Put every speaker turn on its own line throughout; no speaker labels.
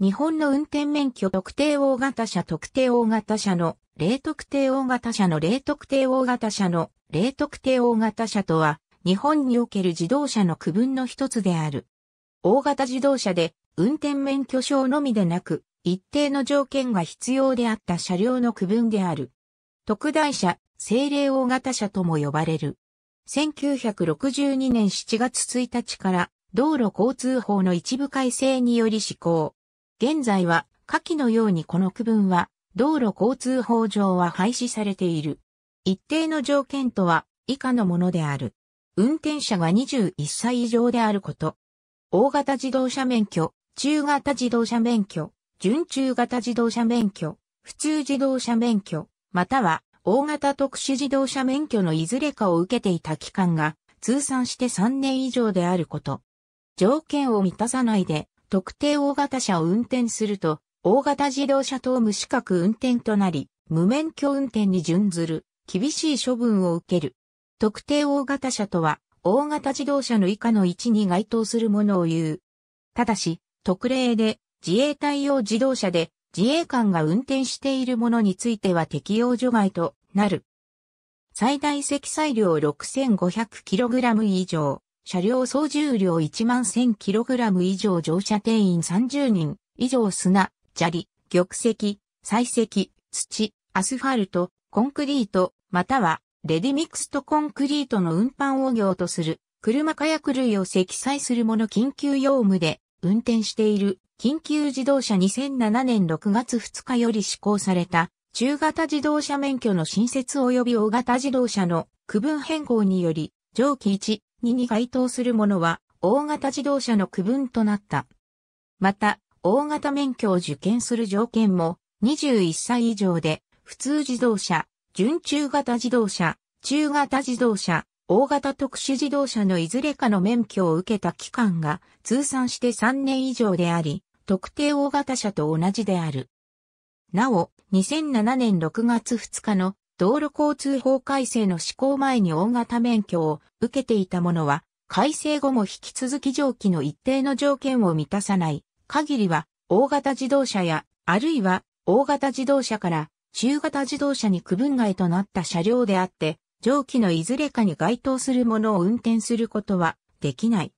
日本の運転免許特定大型車特定大型車の例特定大型車の例特定大型車の例特定大型車とは日本における自動車の区分の一つである。大型自動車で運転免許証のみでなく一定の条件が必要であった車両の区分である。特大車、政令大型車とも呼ばれる。1962年7月1日から道路交通法の一部改正により施行。現在は、下記のようにこの区分は、道路交通法上は廃止されている。一定の条件とは、以下のものである。運転者が21歳以上であること。大型自動車免許、中型自動車免許、準中型自動車免許、普通自動車免許、または大型特殊自動車免許のいずれかを受けていた期間が通算して3年以上であること。条件を満たさないで特定大型車を運転すると、大型自動車等無資格運転となり、無免許運転に準ずる、厳しい処分を受ける。特定大型車とは、大型自動車の以下の位置に該当するものを言う。ただし、特例で、自衛隊用自動車で、自衛官が運転しているものについては適用除外となる。最大積載量 6500kg 以上。車両総重量1万 1000kg 以上乗車定員30人以上砂、砂利、玉石、採石、土、アスファルト、コンクリート、またはレディミクストコンクリートの運搬を業とする車火薬類を積載するもの緊急用務で運転している緊急自動車2007年6月2日より施行された中型自動車免許の新設及び大型自動車の区分変更により上記1 2に該当するものは、大型自動車の区分となった。また、大型免許を受験する条件も、21歳以上で、普通自動車、準中型自動車、中型自動車、大型特殊自動車のいずれかの免許を受けた期間が通算して3年以上であり、特定大型車と同じである。なお、2007年6月2日の道路交通法改正の施行前に大型免許を受けていた者は、改正後も引き続き上記の一定の条件を満たさない限りは、大型自動車や、あるいは大型自動車から中型自動車に区分外となった車両であって、上記のいずれかに該当するものを運転することはできない。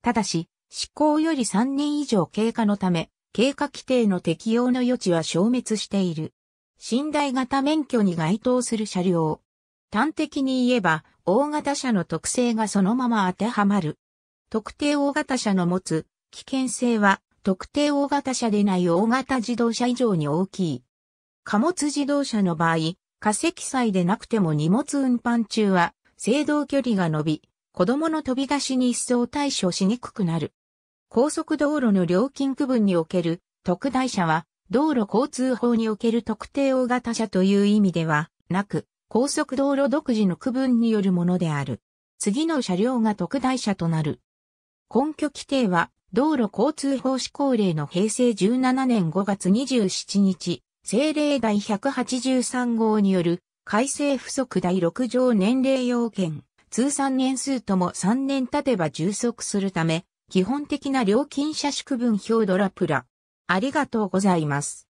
ただし、施行より3年以上経過のため、経過規定の適用の余地は消滅している。寝台型免許に該当する車両。端的に言えば、大型車の特性がそのまま当てはまる。特定大型車の持つ危険性は、特定大型車でない大型自動車以上に大きい。貨物自動車の場合、化石祭でなくても荷物運搬中は、制動距離が伸び、子供の飛び出しに一層対処しにくくなる。高速道路の料金区分における特大車は道路交通法における特定大型車という意味ではなく、高速道路独自の区分によるものである。次の車両が特大車となる。根拠規定は、道路交通法施行令の平成17年5月27日、政令第183号による改正不足第6条年齢要件、通算年数とも3年経てば充足するため、基本的な料金車種区分表ドラプラ、ありがとうございます。